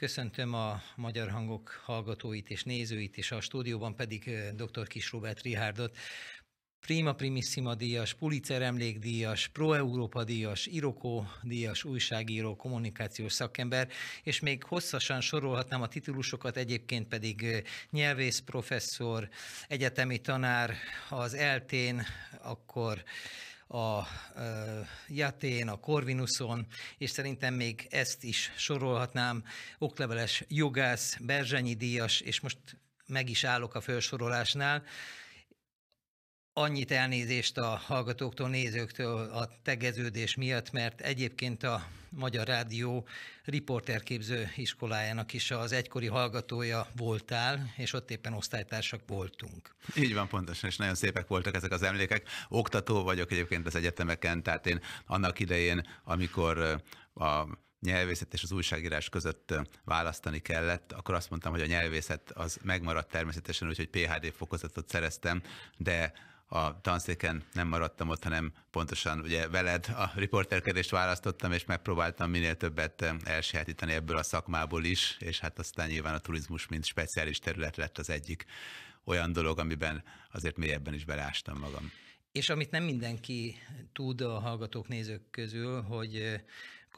Köszöntöm a Magyar Hangok hallgatóit és nézőit, és a stúdióban pedig dr. Kis Robert Rihárdot, Prima Primissima díjas, Pulitzer emlékdíjas, Pro Európa díjas, iroko díjas, újságíró, kommunikációs szakember, és még hosszasan sorolhatnám a titulusokat, egyébként pedig nyelvész professzor, egyetemi tanár az eltén, akkor a Jatén, a Corvinuson, és szerintem még ezt is sorolhatnám, okleveles jogász, Berzsenyi díjas, és most meg is állok a felsorolásnál, annyit elnézést a hallgatóktól, nézőktől a tegeződés miatt, mert egyébként a Magyar Rádió riporterképző iskolájának is az egykori hallgatója voltál, és ott éppen osztálytársak voltunk. Így van, pontosan, és nagyon szépek voltak ezek az emlékek. Oktató vagyok egyébként az egyetemeken, tehát én annak idején, amikor a nyelvészet és az újságírás között választani kellett, akkor azt mondtam, hogy a nyelvészet az megmaradt természetesen, úgyhogy PHD fokozatot szereztem, de a tanszéken nem maradtam ott, hanem pontosan ugye veled a riporterkedést választottam, és megpróbáltam minél többet eh, elsajátítani ebből a szakmából is, és hát aztán nyilván a turizmus, mint speciális terület lett az egyik olyan dolog, amiben azért mélyebben is belástam magam. És amit nem mindenki tud a hallgatók, nézők közül, hogy eh,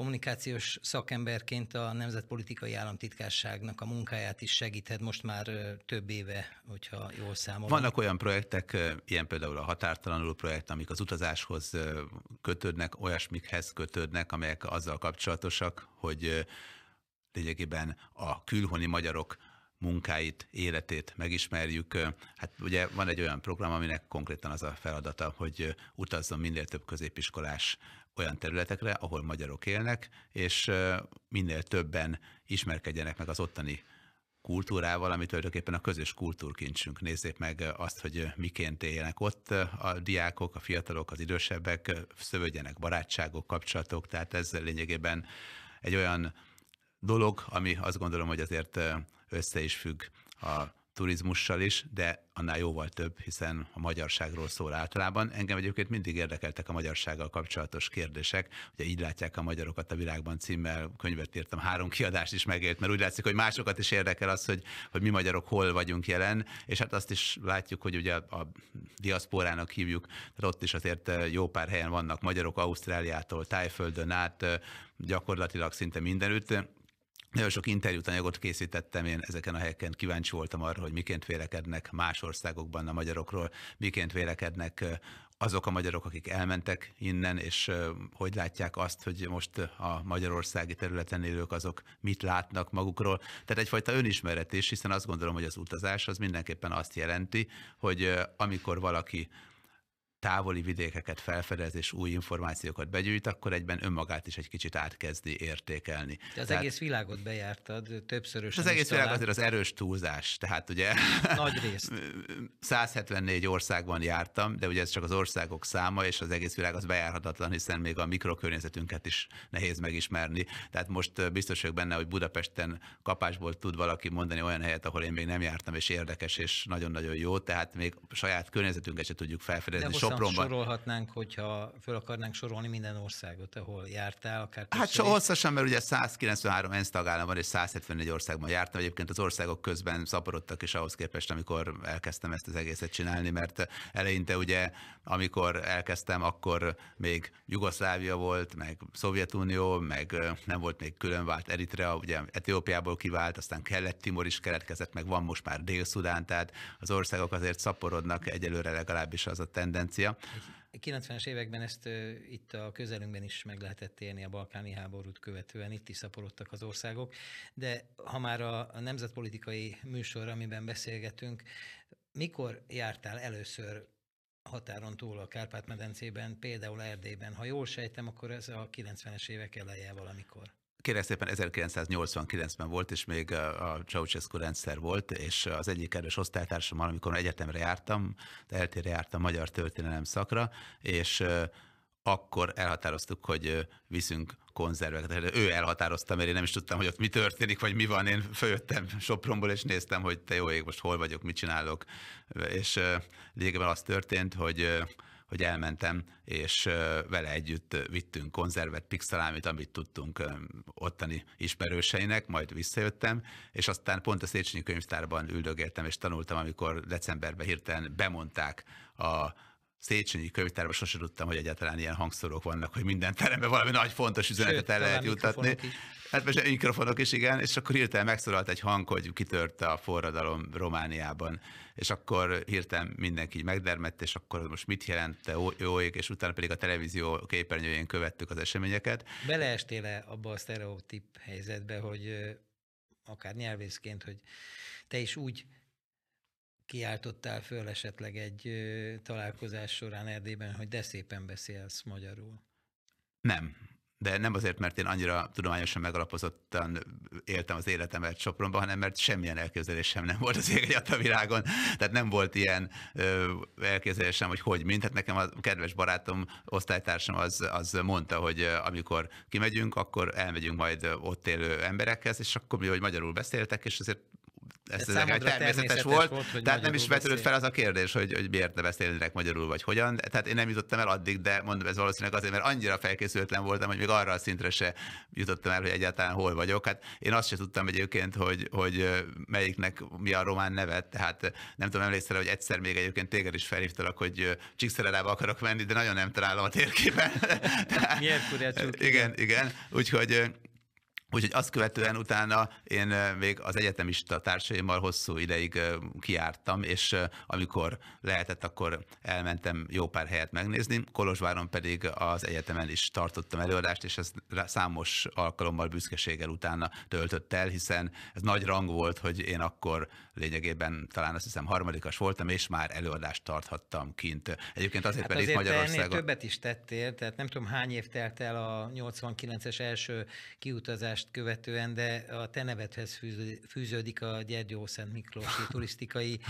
kommunikációs szakemberként a Nemzetpolitikai Államtitkárságnak a munkáját is segíthet most már több éve, hogyha jól számolom. Vannak olyan projektek, ilyen például a határtalanul projekt, amik az utazáshoz kötődnek, olyasmikhez kötődnek, amelyek azzal kapcsolatosak, hogy lényegében a külhoni magyarok munkáit, életét megismerjük. Hát ugye van egy olyan program, aminek konkrétan az a feladata, hogy utazzon minél több középiskolás olyan területekre, ahol magyarok élnek, és minél többen ismerkedjenek meg az ottani kultúrával, ami tulajdonképpen a közös kultúrkincsünk. Nézzék meg azt, hogy miként éljenek ott a diákok, a fiatalok, az idősebbek, szövődjenek barátságok, kapcsolatok, tehát ez lényegében egy olyan dolog, ami azt gondolom, hogy azért össze is függ a turizmussal is, de annál jóval több, hiszen a magyarságról szól általában. Engem egyébként mindig érdekeltek a magyarsággal kapcsolatos kérdések. Ugye így látják a magyarokat a világban címmel, könyvet írtam, három kiadást is megért, mert úgy látszik, hogy másokat is érdekel az, hogy, hogy mi magyarok hol vagyunk jelen, és hát azt is látjuk, hogy ugye a, diaszporának hívjuk, tehát ott is azért eh, jó pár helyen vannak magyarok, Ausztráliától, Tájföldön át, eh, gyakorlatilag szinte mindenütt nagyon sok interjút, anyagot készítettem, én ezeken a helyeken kíváncsi voltam arra, hogy miként vélekednek más országokban a magyarokról, miként vélekednek azok a magyarok, akik elmentek innen, és hogy látják azt, hogy most a magyarországi területen élők azok mit látnak magukról. Tehát egyfajta önismeret is, hiszen azt gondolom, hogy az utazás az mindenképpen azt jelenti, hogy amikor valaki távoli vidékeket felfedez és új információkat begyűjt, akkor egyben önmagát is egy kicsit átkezdi értékelni. De az tehát, egész világot bejártad többszörösen. Hát az egész talán... világ azért az erős túlzás, tehát ugye... Nagy részt. 174 országban jártam, de ugye ez csak az országok száma, és az egész világ az bejárhatatlan, hiszen még a mikrokörnyezetünket is nehéz megismerni. Tehát most biztos vagyok benne, hogy Budapesten kapásból tud valaki mondani olyan helyet, ahol én még nem jártam, és érdekes, és nagyon-nagyon jó, tehát még saját környezetünket se tudjuk felfedezni Sopronban. sorolhatnánk, hogyha föl akarnánk sorolni minden országot, ahol jártál, akár Hát so hosszasan, mert ugye 193 ENSZ tagállamban és 174 országban jártam. Egyébként az országok közben szaporodtak is ahhoz képest, amikor elkezdtem ezt az egészet csinálni, mert eleinte ugye, amikor elkezdtem, akkor még Jugoszlávia volt, meg Szovjetunió, meg nem volt még különvált Eritrea, ugye Etiópiából kivált, aztán kellett Timor is keletkezett, meg van most már Dél-Szudán, tehát az országok azért szaporodnak egyelőre legalábbis az a tendencia, Szia! 90-es években ezt uh, itt a közelünkben is meg lehetett élni a balkáni háborút követően, itt is szaporodtak az országok, de ha már a, a nemzetpolitikai műsor, amiben beszélgetünk, mikor jártál először határon túl a Kárpát-medencében, például Erdélyben? Ha jól sejtem, akkor ez a 90-es évek eleje valamikor. Kérem szépen 1989-ben volt, és még a Ceausescu rendszer volt, és az egyik kedves osztálytársammal, amikor egyetemre jártam, eltére jártam magyar történelem szakra, és akkor elhatároztuk, hogy viszünk konzerveket. Hát ő elhatározta, mert én nem is tudtam, hogy ott mi történik, vagy mi van. Én följöttem Sopronból, és néztem, hogy te jó ég, most hol vagyok, mit csinálok. És lényegében az történt, hogy hogy elmentem, és vele együtt vittünk konzervet, pixelámit, amit tudtunk ottani ismerőseinek, majd visszajöttem, és aztán pont a Széchenyi könyvtárban üldögéltem, és tanultam, amikor decemberben hirtelen bemondták a Széchenyi könyvtárban sose tudtam, hogy egyáltalán ilyen hangszorok vannak, hogy minden teremben valami nagy fontos üzenetet Sőt, el lehet jutatni. Hát most mikrofonok is, igen, és akkor hirtelen megszólalt egy hang, hogy kitört a forradalom Romániában, és akkor hirtelen mindenki megdermett, és akkor most mit jó ég, és utána pedig a televízió képernyőjén követtük az eseményeket. Beleestél -e abba a sztereotip helyzetbe, hogy akár nyelvészként, hogy te is úgy kiáltottál föl esetleg egy találkozás során Erdélyben, hogy de szépen beszélsz magyarul? Nem, de nem azért, mert én annyira tudományosan megalapozottan éltem az életemet Sopronban, hanem mert semmilyen elképzelésem nem volt az ég a világon, tehát nem volt ilyen elképzelésem, hogy hogy mint. Hát nekem a kedves barátom, osztálytársam az, az mondta, hogy amikor kimegyünk, akkor elmegyünk majd ott élő emberekhez, és akkor mi, hogy magyarul beszéltek, és azért ez, ez természetes volt, volt tehát magyarul nem is vetődött fel az a kérdés, hogy, hogy miért ne direkt magyarul, vagy hogyan. Tehát én nem jutottam el addig, de mondom, ez valószínűleg azért, mert annyira felkészültem voltam, hogy még arra a szintre se jutottam el, hogy egyáltalán hol vagyok. Hát én azt se tudtam egyébként, hogy, hogy melyiknek mi a román nevet, tehát nem tudom, emlékszel, hogy egyszer még egyébként téged is felhívtalak, hogy Csíkszeredába akarok menni, de nagyon nem találom a térképen. Miért Igen, igen. Úgyhogy Úgyhogy azt követően utána én még az egyetemista társaimmal hosszú ideig kiártam, és amikor lehetett, akkor elmentem jó pár helyet megnézni. Kolozsváron pedig az egyetemen is tartottam előadást, és ez számos alkalommal büszkeséggel utána töltött el, hiszen ez nagy rang volt, hogy én akkor lényegében talán azt hiszem harmadikas voltam, és már előadást tarthattam kint. Egyébként azért hát pedig azért Magyarországon... többet is tettél, tehát nem tudom hány év telt el a 89-es első kiutazás előadást követően, de a te nevedhez fűződik a Gyergyó Szent Miklósi turisztikai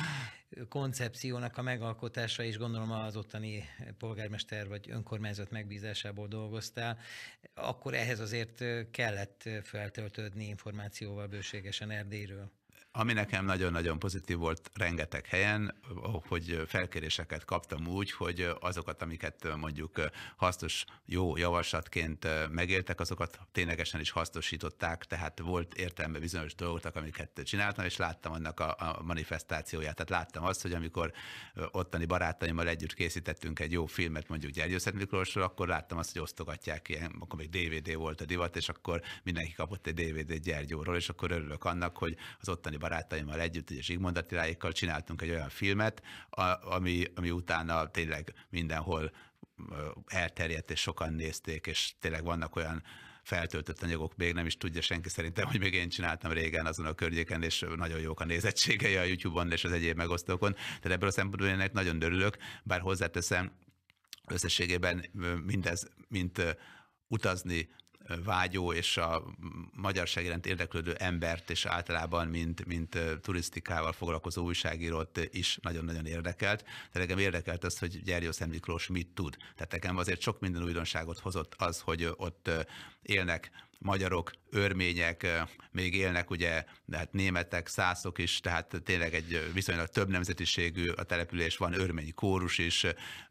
koncepciónak a megalkotása, és gondolom az ottani polgármester vagy önkormányzat megbízásából dolgoztál, akkor ehhez azért kellett feltöltődni információval bőségesen Erdélyről. Ami nekem nagyon-nagyon pozitív volt rengeteg helyen, hogy felkéréseket kaptam úgy, hogy azokat, amiket mondjuk hasznos, jó javaslatként megéltek, azokat ténylegesen is hasznosították, tehát volt értelme bizonyos dolgoknak, amiket csináltam, és láttam annak a, a manifestációját. Tehát láttam azt, hogy amikor ottani barátaimmal együtt készítettünk egy jó filmet, mondjuk Gyergyőszent Miklósról, akkor láttam azt, hogy osztogatják ilyen, akkor még DVD volt a divat, és akkor mindenki kapott egy DVD-t Gyergyóról, és akkor örülök annak, hogy az ottani barátaimmal együtt, ugye Zsigmond Attiláékkal csináltunk egy olyan filmet, a, ami, ami utána tényleg mindenhol elterjedt, és sokan nézték, és tényleg vannak olyan feltöltött anyagok, még nem is tudja senki szerintem, hogy még én csináltam régen azon a környéken, és nagyon jók a nézettségei a YouTube-on és az egyéb megosztókon. Tehát ebből a szempontból ennek nagyon örülök, bár hozzáteszem, összességében mindez, mint utazni, vágyó és a magyarság iránt érdeklődő embert, és általában, mint, mint turisztikával foglalkozó újságírót is nagyon-nagyon érdekelt. De nekem érdekelt az, hogy Gyergyó Szent Miklós mit tud. Tehát nekem azért sok minden újdonságot hozott az, hogy ott élnek magyarok, örmények még élnek, ugye, de hát németek, szászok is, tehát tényleg egy viszonylag több nemzetiségű a település van, örmény kórus is.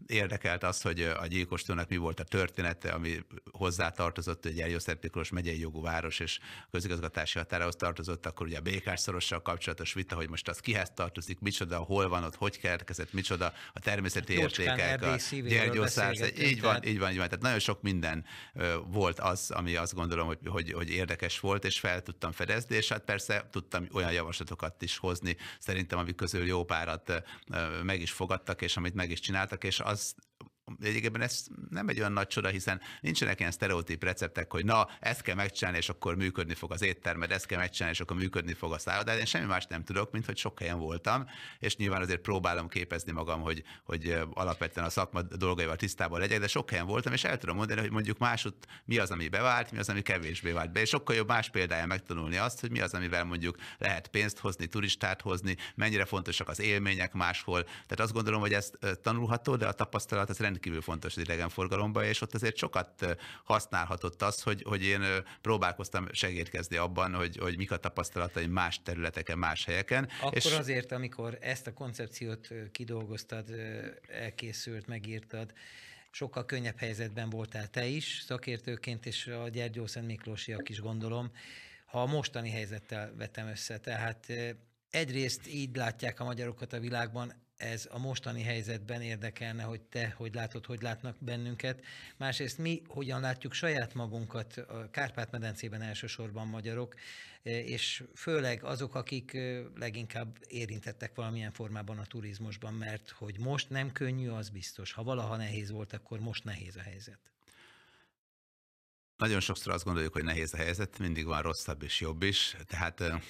Érdekelt az, hogy a gyilkostónak mi volt a története, ami hozzátartozott, hogy Eljószerpikoros megyei jogú város és közigazgatási határához tartozott, akkor ugye a békásszorossal kapcsolatos vita, hogy most az kihez tartozik, micsoda, hol van ott, hogy keletkezett, micsoda a természeti hát Jócskán értékek, a gyergyószász, így van, így van, így van. Tehát nagyon sok minden volt az, ami azt gondolom, hogy hogy, hogy érdekes volt, és fel tudtam fedezni, és hát persze tudtam olyan javaslatokat is hozni, szerintem, amik közül jó párat meg is fogadtak, és amit meg is csináltak, és az egyébként ez nem egy olyan nagy csoda, hiszen nincsenek ilyen sztereotíp receptek, hogy na, ezt kell megcsinálni, és akkor működni fog az éttermed, ezt kell megcsinálni, és akkor működni fog a szállodát. Én semmi más nem tudok, mint hogy sok helyen voltam, és nyilván azért próbálom képezni magam, hogy, hogy alapvetően a szakma dolgaival tisztában legyek, de sok helyen voltam, és el tudom mondani, hogy mondjuk másút mi az, ami bevált, mi az, ami kevésbé vált be. És sokkal jobb más példája megtanulni azt, hogy mi az, amivel mondjuk lehet pénzt hozni, turistát hozni, mennyire fontosak az élmények máshol. Tehát azt gondolom, hogy ezt tanulható, de a tapasztalat az rend rendkívül fontos az idegenforgalomban, és ott azért sokat használhatott az, hogy, hogy én próbálkoztam segítkezni abban, hogy, hogy mik a tapasztalataim más területeken, más helyeken. Akkor és... azért, amikor ezt a koncepciót kidolgoztad, elkészült, megírtad, sokkal könnyebb helyzetben voltál te is szakértőként, és a Gyergyó Szent Miklósiak is gondolom, ha a mostani helyzettel vetem össze. Tehát egyrészt így látják a magyarokat a világban, ez a mostani helyzetben érdekelne, hogy te hogy látod, hogy látnak bennünket. Másrészt mi hogyan látjuk saját magunkat, a Kárpát-medencében elsősorban magyarok, e, és főleg azok, akik e, leginkább érintettek valamilyen formában a turizmusban, mert hogy most nem könnyű, az biztos. Ha valaha nehéz volt, akkor most nehéz a helyzet. Nagyon sokszor azt gondoljuk, hogy nehéz a helyzet, mindig van rosszabb és jobb is, tehát e,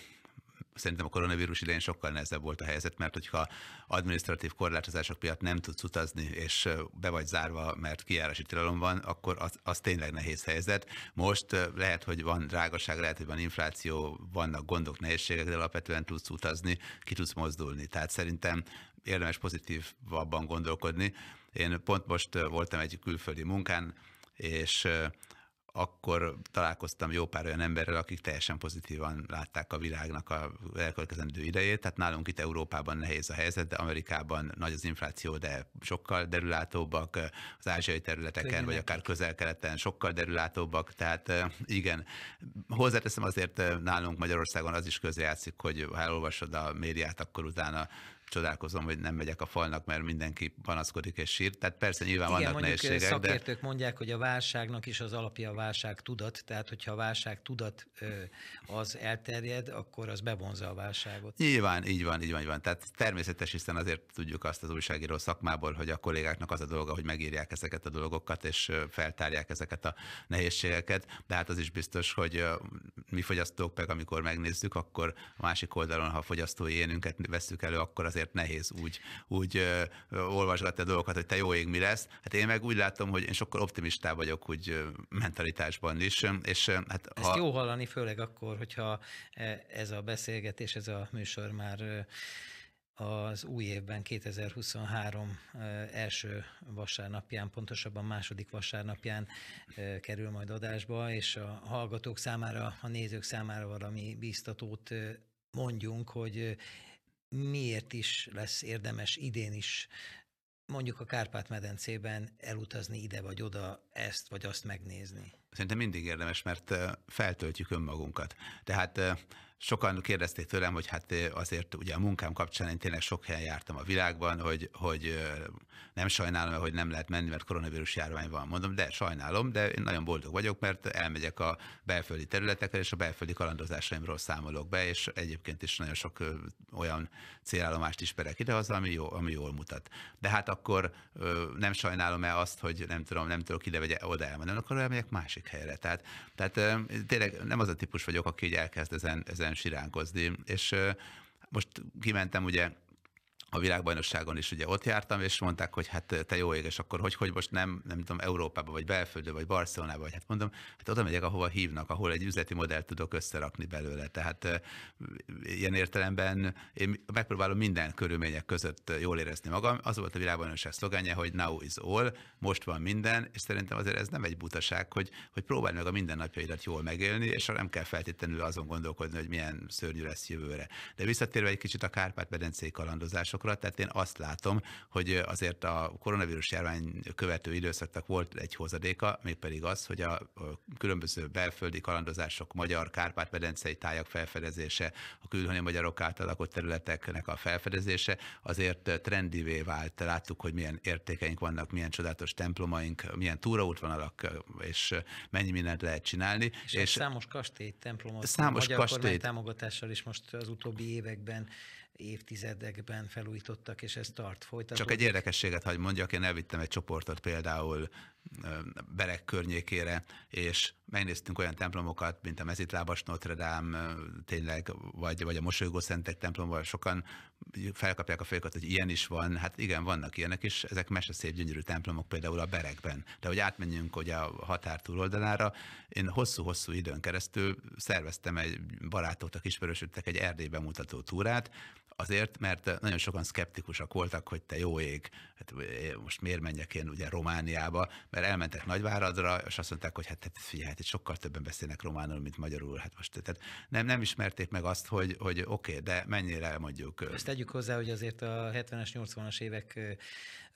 szerintem a koronavírus idején sokkal nehezebb volt a helyzet, mert hogyha administratív korlátozások miatt nem tudsz utazni, és be vagy zárva, mert kiárási tilalom van, akkor az, az tényleg nehéz helyzet. Most lehet, hogy van drágaság, lehet, hogy van infláció, vannak gondok, nehézségek, de alapvetően tudsz utazni, ki tudsz mozdulni. Tehát szerintem érdemes pozitívabban gondolkodni. Én pont most voltam egy külföldi munkán, és akkor találkoztam jó pár olyan emberrel, akik teljesen pozitívan látták a világnak a elkövetkezendő idejét. Tehát nálunk itt Európában nehéz a helyzet, de Amerikában nagy az infláció, de sokkal derülátóbbak, eh, az ázsiai területeken, Tényleg. vagy akár közel-keleten sokkal derülátóbbak. Tehát eh, igen, hozzáteszem azért eh, nálunk Magyarországon az is közrejátszik, hogy ha elolvasod a médiát, akkor utána csodálkozom, hogy nem megyek a falnak, mert mindenki panaszkodik és sír. Tehát persze nyilván hát Igen, vannak nehézségek. Eh, szakértők de... mondják, hogy a válságnak is az alapja a válság tudat, tehát hogyha a válság tudat eh, az elterjed, akkor az bevonza a válságot. Nyilván, így van, így van, így van. Tehát természetes, hiszen azért tudjuk azt az újságíró szakmából, hogy a kollégáknak az a dolga, hogy megírják ezeket a dolgokat, és eh, feltárják ezeket a nehézségeket, de hát az is biztos, hogy mi fogyasztók meg, amikor megnézzük, akkor a másik oldalon, ha a fogyasztói énünket veszük elő, akkor az azért nehéz úgy, úgy ö, ö, olvasgatni a dolgokat, hogy te jó ég, mi lesz. Hát én meg úgy látom, hogy én sokkal optimistább vagyok úgy mentalitásban is. És, hát Ezt ha... jó hallani, főleg akkor, hogyha e, ez a beszélgetés, ez a műsor már az új évben, 2023 első vasárnapján, pontosabban második vasárnapján kerül majd adásba, és a hallgatók számára, a nézők számára valami bíztatót mondjunk, hogy miért is lesz érdemes idén is mondjuk a Kárpát-medencében elutazni ide vagy oda, ezt vagy azt megnézni? Szerintem mindig érdemes, mert feltöltjük önmagunkat. Tehát sokan kérdezték tőlem, hogy hát azért ugye a munkám kapcsán én tényleg sok helyen jártam a világban, hogy, hogy nem sajnálom, hogy nem lehet menni, mert koronavírus járvány van. Mondom, de sajnálom, de én nagyon boldog vagyok, mert elmegyek a belföldi területekre, és a belföldi kalandozásaimról számolok be, és egyébként is nagyon sok olyan célállomást ismerek az, ami, jó, ami jól mutat. De hát akkor nem sajnálom-e azt, hogy nem tudom, nem tudok ide vagy oda elmenni, akkor elmegyek másik helyre. Tehát, tehát tényleg nem az a típus vagyok, aki elkezd ezen, ezen siránkozni. és most kimentem ugye a világbajnokságon is ugye ott jártam, és mondták, hogy hát te jó éges, akkor hogy, hogy most nem, nem tudom, Európába, vagy Belföldön, vagy Barcelonába, vagy hát mondom, hát oda megyek, ahova hívnak, ahol egy üzleti modellt tudok összerakni belőle. Tehát ilyen értelemben én megpróbálom minden körülmények között jól érezni magam. Az volt a világbajnokság szlogánja, hogy now is all, most van minden, és szerintem azért ez nem egy butaság, hogy, hogy próbálj meg a mindennapjaidat jól megélni, és nem kell feltétlenül azon gondolkodni, hogy milyen szörnyű lesz jövőre. De visszatérve egy kicsit a Kárpát-medencei kalandozások, folyamatokra, tehát én azt látom, hogy azért a koronavírus járvány követő időszaknak volt egy hozadéka, mégpedig az, hogy a különböző belföldi kalandozások, magyar Kárpát-medencei tájak felfedezése, a külhoni magyarok által lakott területeknek a felfedezése azért trendivé vált. Láttuk, hogy milyen értékeink vannak, milyen csodálatos templomaink, milyen túraútvonalak, és mennyi mindent lehet csinálni. És, és számos kastély templomot számos a magyar kastély... támogatással is most az utóbbi években évtizedekben felújítottak, és ez tart folytatódik. Csak egy érdekességet hogy mondjak, én elvittem egy csoportot például Berek környékére, és megnéztünk olyan templomokat, mint a Mezitlábas Notre Dame, tényleg, vagy, vagy a Mosolygó Szentek templomban, sokan felkapják a fejüket, hogy ilyen is van, hát igen, vannak ilyenek is, ezek meseszép gyönyörű templomok például a Berekben. De hogy átmenjünk hogy a határ túloldalára, én hosszú-hosszú időn keresztül szerveztem egy barátoknak, ismerősöknek egy Erdélybe mutató túrát, azért, mert nagyon sokan szkeptikusak voltak, hogy te jó ég, hát eh, most miért menjek én ugye Romániába, mert miniszter elmentek Nagyváradra, és azt mondták, hogy hát, hát figyelj, hát itt sokkal többen beszélnek románul, mint magyarul, hát most tehát nem, nem ismerték meg azt, hogy, hogy oké, okay, de mennyire mondjuk... Ezt tegyük hozzá, hogy azért a 70-es, 80-as évek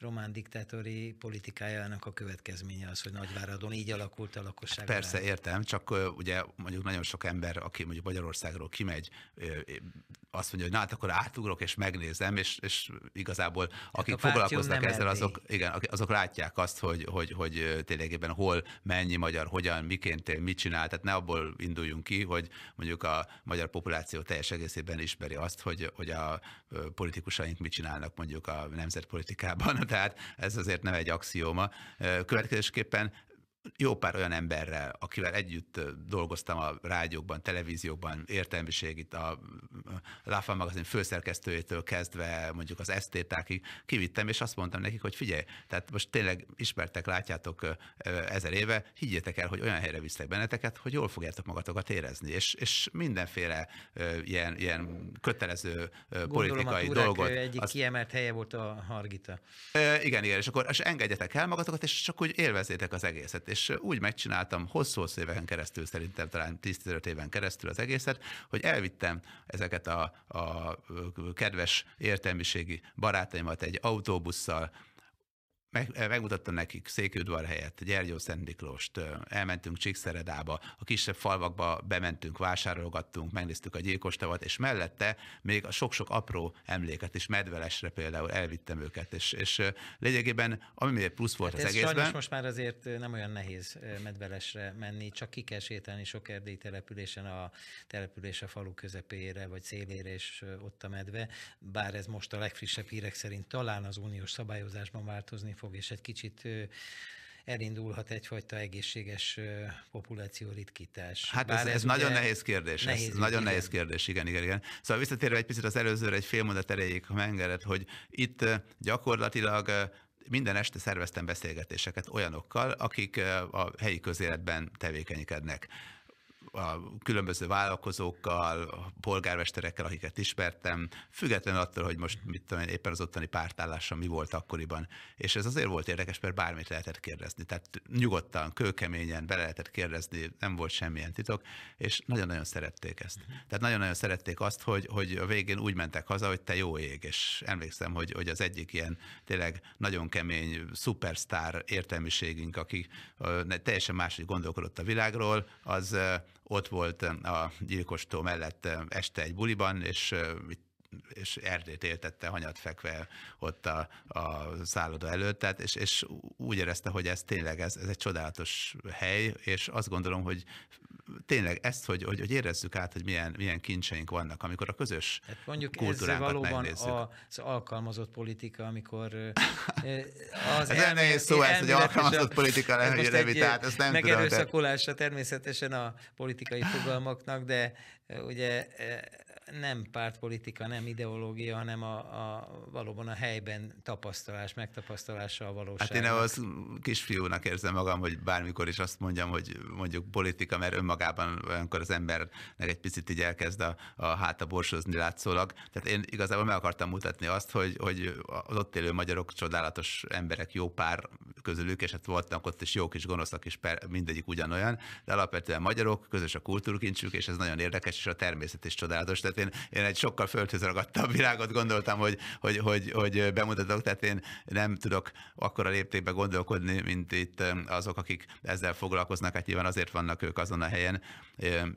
román diktátori politikájának a következménye az, hogy Nagyváradon így alakult a lakosság. Persze, persze, értem, csak ugye mondjuk nagyon sok ember, aki mondjuk Magyarországról kimegy, azt mondja, hogy na hát akkor átugrok és megnézem, és, és igazából Tehát akik foglalkoznak ezzel, azok, igen, azok látják azt, hogy, hogy, hogy ténylegében hol, mennyi magyar, hogyan, miként él, mit csinál. Tehát ne abból induljunk ki, hogy mondjuk a magyar populáció teljes egészében ismeri azt, hogy, hogy a politikusaink mit csinálnak mondjuk a nemzetpolitikában tehát ez azért nem egy axióma. Következésképpen jó pár olyan emberrel, akivel együtt dolgoztam a rádiókban, televíziókban, itt a Láfa magazin főszerkesztőjétől kezdve mondjuk az esztétákig kivittem, és azt mondtam nekik, hogy figyelj, tehát most tényleg ismertek, látjátok ezer éve, higgyétek el, hogy olyan helyre visznek benneteket, hogy jól fogjátok magatokat érezni, és, és mindenféle ilyen, ilyen kötelező Gondolom, politikai a dolgot. egyik az... kiemelt helye volt a Hargita. igen, igen, és akkor és engedjetek el magatokat, és csak úgy élvezétek az egészet és úgy megcsináltam hosszú-hosszú éveken keresztül, szerintem talán 10-15 éven keresztül az egészet, hogy elvittem ezeket a, a kedves értelmiségi barátaimat egy autóbusszal, meg, eh, megmutattam nekik Székődvar helyett, Gyergyó Szent Miklóst, eh, elmentünk Csíkszeredába, a kisebb falvakba bementünk, vásárolgattunk, megnéztük a gyilkostavat, és mellette még a sok-sok apró emléket is, Medvelesre például elvittem őket, és, és eh, lényegében ami még plusz volt hát az ez egészben. Sajnos most már azért nem olyan nehéz Medvelesre menni, csak ki kell sétálni sok erdélyi településen a település a falu közepére, vagy szélére, és ott a medve, bár ez most a legfrissebb hírek szerint talán az uniós szabályozásban változni fog, és egy kicsit elindulhat egyfajta egészséges populáció ritkítás. Hát ez, ez, ez nagyon nehéz kérdés. Nehéz, ez nagyon igen. nehéz kérdés, igen, igen, igen. Szóval visszatérve egy picit az előzőre, egy fél mondat erejéig, ha megengedett, hogy itt gyakorlatilag minden este szerveztem beszélgetéseket olyanokkal, akik a helyi közéletben tevékenykednek a különböző vállalkozókkal, a polgármesterekkel, akiket ismertem, függetlenül attól, hogy most mit tudom én, éppen az ottani pártállása mi volt akkoriban. És ez azért volt érdekes, mert bármit lehetett kérdezni. Tehát nyugodtan, kőkeményen bele lehetett kérdezni, nem volt semmilyen titok, és nagyon-nagyon szerették ezt. Tehát nagyon-nagyon szerették azt, hogy, hogy a végén úgy mentek haza, hogy te jó ég, és emlékszem, hogy, hogy az egyik ilyen tényleg nagyon kemény, szupersztár értelmiségünk, aki teljesen máshogy gondolkodott a világról, az ott volt eh, a gyilkostó mellett eh, este egy buliban, és eh, itt és erdét éltette hanyat fekve ott a, a szálloda előtt, tehát, és, és úgy érezte, hogy ez tényleg ez, ez egy csodálatos hely, és azt gondolom, hogy tényleg ezt, hogy, hogy, hogy érezzük át, hogy milyen, milyen kincseink vannak, amikor a közös hát mondjuk kultúránkat ez valóban megnézzük. az alkalmazott politika, amikor az ez elmélet, nehéz szó ez, hogy alkalmazott a, politika lehet, hogy revitát, ezt nem tudom. Megerőszakolása természetesen a politikai fogalmaknak, de ugye nem pártpolitika, nem ideológia, hanem a, a valóban a helyben tapasztalás, megtapasztalása a valóság. Hát én ahhoz kisfiúnak érzem magam, hogy bármikor is azt mondjam, hogy mondjuk politika, mert önmagában olyankor az embernek egy picit így elkezd a, a háta borsozni látszólag. Tehát én igazából meg akartam mutatni azt, hogy, hogy az ott élő magyarok csodálatos emberek, jó pár közülük, és hát voltak ott is jók és gonoszak is, per, mindegyik ugyanolyan, de alapvetően magyarok, közös a kultúrkincsük, és ez nagyon érdekes, és a természet is csodálatos. Tehát én, én egy sokkal földhöz ragadtabb világot gondoltam, hogy, hogy, hogy, hogy bemutatok, tehát én nem tudok akkora léptékben gondolkodni, mint itt azok, akik ezzel foglalkoznak, hát nyilván azért vannak ők azon a helyen,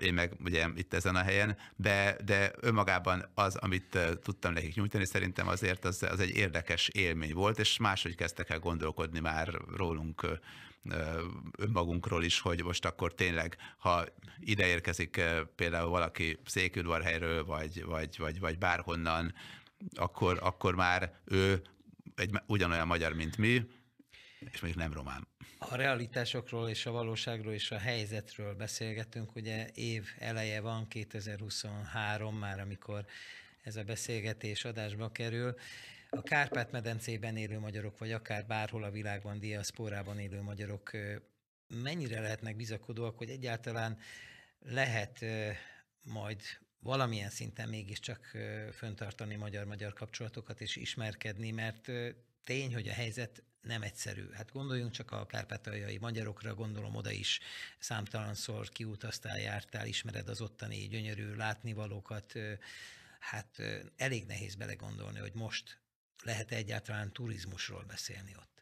én meg ugye itt ezen a helyen, de, de önmagában az, amit eh, tudtam nekik nyújtani, szerintem azért az, az egy érdekes élmény volt, és máshogy kezdtek el gondolkodni már rólunk eh, önmagunkról is, hogy most akkor tényleg, ha ide érkezik például valaki Székudvarhelyről, vagy, vagy, vagy, vagy bárhonnan, akkor, akkor már ő egy ugyanolyan magyar, mint mi, és mondjuk nem román. A realitásokról és a valóságról és a helyzetről beszélgetünk, ugye év eleje van, 2023 már, amikor ez a beszélgetés adásba kerül, a Kárpát-medencében élő magyarok, vagy akár bárhol a világban, diaszporában élő magyarok mennyire lehetnek bizakodóak, hogy egyáltalán lehet majd valamilyen szinten mégiscsak föntartani magyar-magyar kapcsolatokat és ismerkedni, mert tény, hogy a helyzet nem egyszerű. Hát gondoljunk csak a kárpátaljai magyarokra, gondolom oda is számtalanszor kiutaztál, jártál, ismered az ottani gyönyörű látnivalókat. Hát elég nehéz belegondolni, hogy most lehet egyáltalán turizmusról beszélni ott?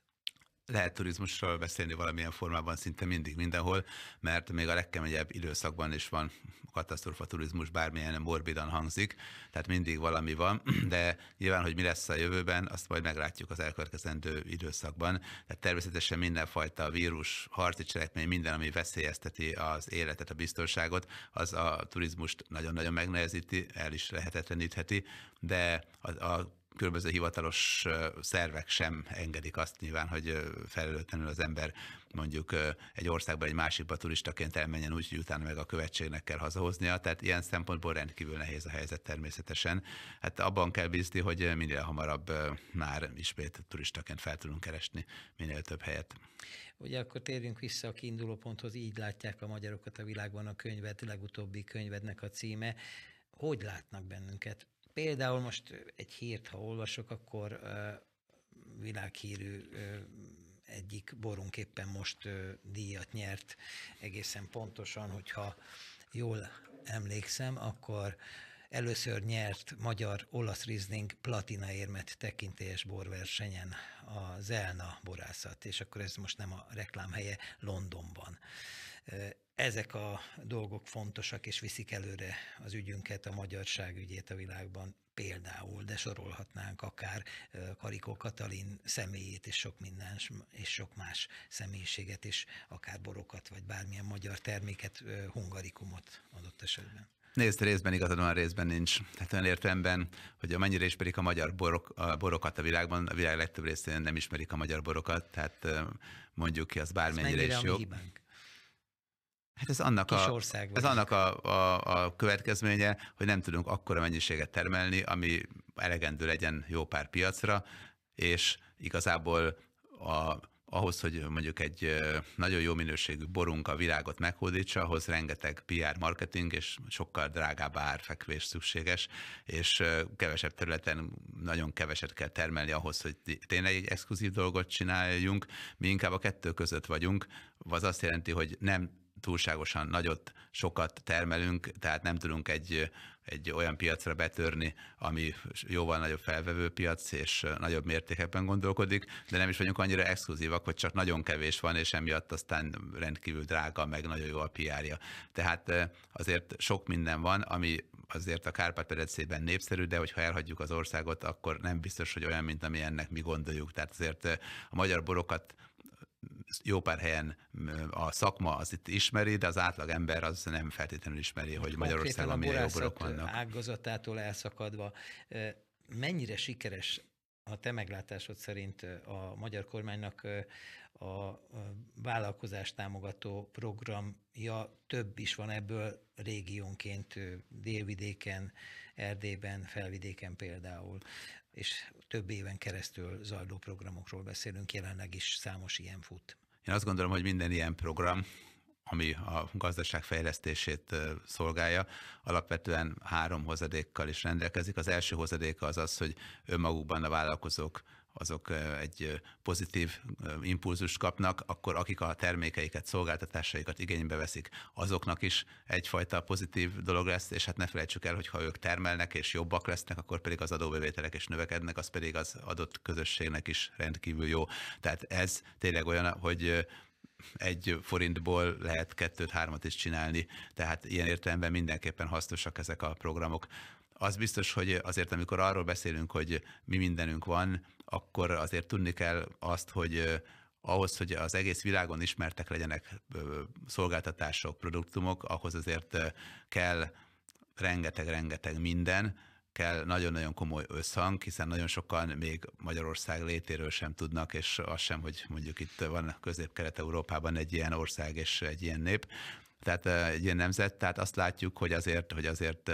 lehet turizmusról beszélni valamilyen formában szinte mindig mindenhol, mert még a legkeményebb időszakban is van katasztrófa turizmus, bármilyen morbidan hangzik, tehát mindig valami van, de nyilván, hogy mi lesz a jövőben, azt majd meglátjuk az elkövetkezendő időszakban. Tehát természetesen mindenfajta vírus, harci cselekmény, minden, ami veszélyezteti az életet, a biztonságot, az a turizmust nagyon-nagyon megnehezíti, el is lehetetlenítheti, de a, a különböző hivatalos szervek sem engedik azt nyilván, hogy felelőtlenül az ember mondjuk egy országban egy másikba turistaként elmenjen úgy, hogy utána meg a követségnek kell hazahoznia. Tehát ilyen szempontból rendkívül nehéz a helyzet természetesen. Hát abban kell bízni, hogy minél hamarabb már ismét turistaként fel tudunk keresni minél több helyet. Ugye akkor térjünk vissza a kiinduló ponthoz, így látják a magyarokat a világban a könyvet, legutóbbi könyvednek a címe. Hogy látnak bennünket? Például most egy hírt, ha olvasok, akkor világhírű egyik borunk éppen most díjat nyert, egészen pontosan, hogyha jól emlékszem, akkor először nyert magyar-olasz rizling platina érmet tekintélyes borversenyen a Zelna borászat, és akkor ez most nem a reklám helye Londonban. Ezek a dolgok fontosak, és viszik előre az ügyünket, a magyarság ügyét a világban például, de sorolhatnánk akár Karikó Katalin személyét és sok minden, és sok más személyiséget és akár borokat, vagy bármilyen magyar terméket, hungarikumot adott esetben. Nézd, részben igazad van, részben nincs. Tehát olyan értelemben, hogy amennyire ismerik a magyar borok, a borokat a világban, a világ legtöbb részén nem ismerik a magyar borokat, tehát mondjuk ki, az bármennyire Ez is jó. Hibánk? Hát ez annak, a, ez annak a, a, a következménye, hogy nem tudunk akkora mennyiséget termelni, ami elegendő legyen jó pár piacra, és igazából a, ahhoz, hogy mondjuk egy nagyon jó minőségű borunk a világot meghódítsa, ahhoz rengeteg PR marketing és sokkal drágább árfekvés szükséges, és kevesebb területen nagyon keveset kell termelni ahhoz, hogy tényleg egy exkluzív dolgot csináljunk. Mi inkább a kettő között vagyunk, az azt jelenti, hogy nem túlságosan nagyot, sokat termelünk, tehát nem tudunk egy, egy olyan piacra betörni, ami jóval nagyobb felvevő piac, és nagyobb mértékekben gondolkodik, de nem is vagyunk annyira exkluzívak, hogy csak nagyon kevés van, és emiatt aztán rendkívül drága, meg nagyon jó a PR-ja. Tehát eh, azért sok minden van, ami azért a kárpát pedecében népszerű, de hogyha elhagyjuk az országot, akkor nem biztos, hogy olyan, mint ami ennek mi gondoljuk. Tehát azért eh, a magyar borokat jó pár helyen a szakma az itt ismeri, de az átlag ember az nem feltétlenül ismeri, hogy Magyarországon milyen jó borok vannak. ágazatától elszakadva. Mennyire sikeres a te meglátásod szerint a magyar kormánynak a vállalkozás támogató programja több is van ebből régiónként, délvidéken, Erdélyben, felvidéken például és több éven keresztül zajló programokról beszélünk, jelenleg is számos ilyen fut. Én azt gondolom, hogy minden ilyen program, ami a gazdaság fejlesztését szolgálja, alapvetően három hozadékkal is rendelkezik. Az első hozadéka az az, hogy önmagukban a vállalkozók azok egy pozitív impulzust kapnak, akkor akik a termékeiket, szolgáltatásaikat igénybe veszik, azoknak is egyfajta pozitív dolog lesz, és hát ne felejtsük el, hogy ha ők termelnek és jobbak lesznek, akkor pedig az adóbevételek is növekednek, az pedig az adott közösségnek is rendkívül jó. Tehát ez tényleg olyan, hogy egy forintból lehet kettőt, hármat is csinálni, tehát ilyen értelemben mindenképpen hasznosak ezek a programok. Az biztos, hogy azért, amikor arról beszélünk, hogy mi mindenünk van, akkor azért tudni kell azt, hogy ahhoz, hogy az egész világon ismertek legyenek szolgáltatások, produktumok, ahhoz azért kell rengeteg-rengeteg minden, kell nagyon-nagyon komoly összhang, hiszen nagyon sokan még Magyarország létéről sem tudnak, és az sem, hogy mondjuk itt van Közép-Kelet-Európában egy ilyen ország és egy ilyen nép, tehát egy ilyen nemzet, tehát azt látjuk, hogy azért, hogy azért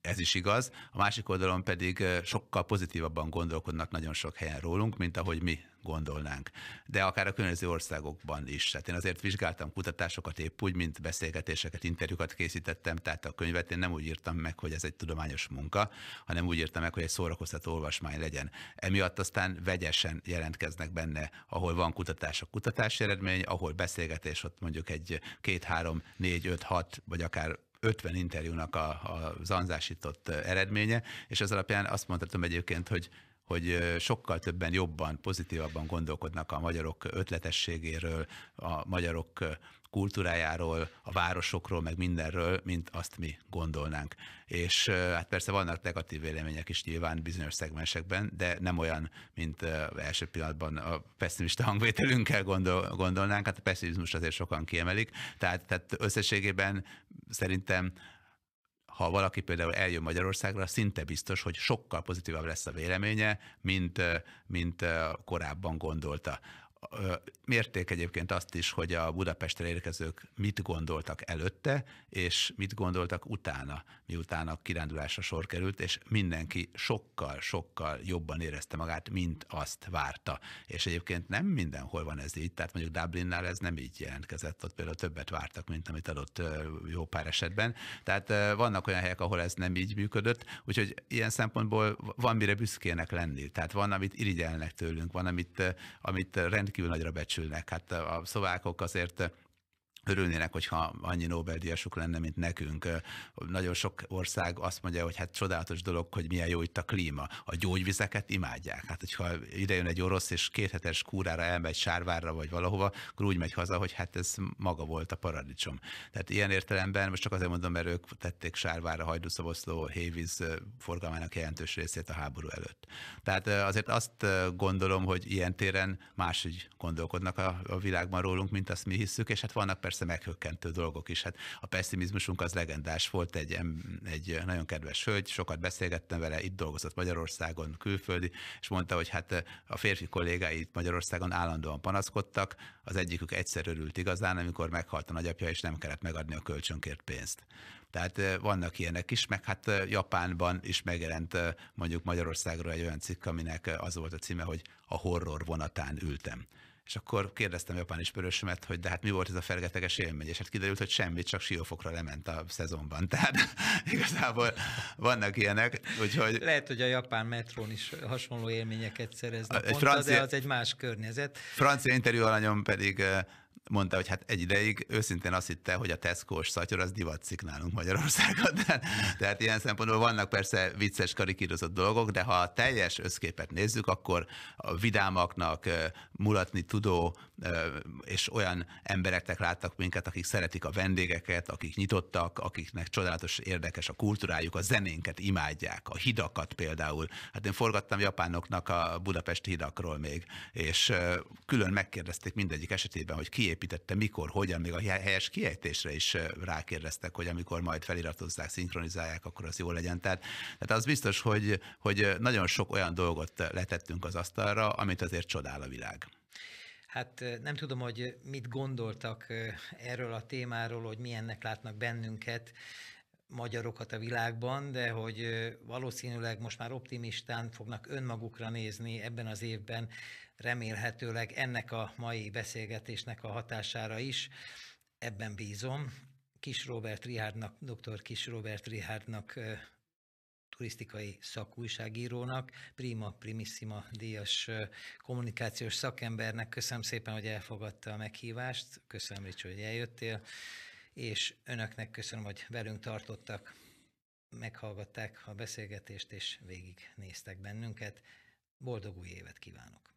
ez is igaz. A másik oldalon pedig sokkal pozitívabban gondolkodnak nagyon sok helyen rólunk, mint ahogy mi gondolnánk. De akár a különböző országokban is. Hát én azért vizsgáltam kutatásokat épp úgy, mint beszélgetéseket, interjúkat készítettem, tehát a könyvet én nem úgy írtam meg, hogy ez egy tudományos munka, hanem úgy írtam meg, hogy egy szórakoztató olvasmány legyen. Emiatt aztán vegyesen jelentkeznek benne, ahol van kutatás a kutatási eredmény, ahol beszélgetés, ott mondjuk egy két, három, négy, öt, hat, vagy akár 50 interjúnak a, a zanzásított eredménye, és az alapján azt mondhatom egyébként, hogy hogy sokkal többen jobban, pozitívabban gondolkodnak a magyarok ötletességéről, a magyarok kultúrájáról, a városokról, meg mindenről, mint azt mi gondolnánk. És hát persze vannak negatív vélemények is nyilván bizonyos szegmensekben, de nem olyan, mint első pillanatban a pessimista hangvételünkkel gondol, gondolnánk, hát a pessimizmus azért sokan kiemelik, tehát, tehát összességében szerintem ha valaki például eljön Magyarországra, szinte biztos, hogy sokkal pozitívabb lesz a véleménye, mint, mint korábban gondolta. Mérték egyébként azt is, hogy a Budapestre érkezők mit gondoltak előtte, és mit gondoltak utána, miután a kirándulásra sor került, és mindenki sokkal-sokkal jobban érezte magát, mint azt várta. És egyébként nem mindenhol van ez így, tehát mondjuk Dublinnál ez nem így jelentkezett, ott például többet vártak, mint amit adott jó pár esetben. Tehát vannak olyan helyek, ahol ez nem így működött, úgyhogy ilyen szempontból van mire büszkének lenni. Tehát van, amit irigyelnek tőlünk, van, amit, amit rend rendkívül nagyra becsülnek. Hát a szlovákok azért örülnének, hogyha annyi Nobel-díjasuk lenne, mint nekünk. Nagyon sok ország azt mondja, hogy hát csodálatos dolog, hogy milyen jó itt a klíma. A gyógyvizeket imádják. Hát, hogyha idejön egy orosz, és két hetes kúrára elmegy Sárvárra, vagy valahova, akkor úgy megy haza, hogy hát ez maga volt a paradicsom. Tehát ilyen értelemben, most csak azért mondom, mert ők tették Sárvárra, Hajdúszoboszló, Hévíz forgalmának jelentős részét a háború előtt. Tehát azért azt gondolom, hogy ilyen téren máshogy gondolkodnak a, a világban rólunk, mint azt mi hisszük, és hát vannak persze persze meghökkentő dolgok is. Hát a pessimizmusunk az legendás volt, egy, egy nagyon kedves hölgy, sokat beszélgettem vele, itt dolgozott Magyarországon, külföldi, és mondta, hogy hát a férfi kollégái itt Magyarországon állandóan panaszkodtak, az egyikük egyszer örült igazán, amikor meghalt a nagyapja, és nem kellett megadni a kölcsönkért pénzt. Tehát eh, vannak ilyenek is, meg hát eh, Japánban is megjelent eh, mondjuk Magyarországról egy olyan cikk, aminek az volt a címe, hogy a horror vonatán ültem és akkor kérdeztem japán ismerősömet, hogy de hát mi volt ez a fergeteges élmény, és hát kiderült, hogy semmit, csak siófokra lement a szezonban. Tehát igazából vannak ilyenek, úgyhogy... Lehet, hogy a japán metrón is hasonló élményeket szereznek, francia... de az egy más környezet. Francia interjú alanyom pedig mondta, hogy hát egy ideig őszintén azt hitte, hogy a Tesco-s szatyor az divatszik nálunk Magyarországon. De, tehát ilyen szempontból vannak persze vicces, karikírozott dolgok, de ha a teljes összképet nézzük, akkor a vidámaknak mulatni tudó és olyan embereknek láttak minket, akik szeretik a vendégeket, akik nyitottak, akiknek csodálatos érdekes a kultúrájuk, a zenénket imádják, a hidakat például. Hát én forgattam japánoknak a budapesti hidakról még, és külön megkérdezték mindegyik esetében, hogy ki kiépítette, mikor, hogyan, még a helyes kiejtésre is rákérdeztek, hogy amikor majd feliratozzák, szinkronizálják, akkor az jó legyen. Tehát, tehát az biztos, hogy, hogy nagyon sok olyan dolgot letettünk az asztalra, amit azért csodál a világ. Hát nem tudom, hogy mit gondoltak erről a témáról, hogy milyennek látnak bennünket, magyarokat a világban, de hogy valószínűleg most már optimistán fognak önmagukra nézni ebben az évben, remélhetőleg ennek a mai beszélgetésnek a hatására is. Ebben bízom. Kis Robert Rihárdnak, dr. Kis Robert Rihárdnak turisztikai szakújságírónak, Prima Primissima díjas kommunikációs szakembernek. Köszönöm szépen, hogy elfogadta a meghívást. Köszönöm, Ricsi, hogy eljöttél, és önöknek köszönöm, hogy velünk tartottak, meghallgatták a beszélgetést, és végig bennünket. Boldog új évet kívánok!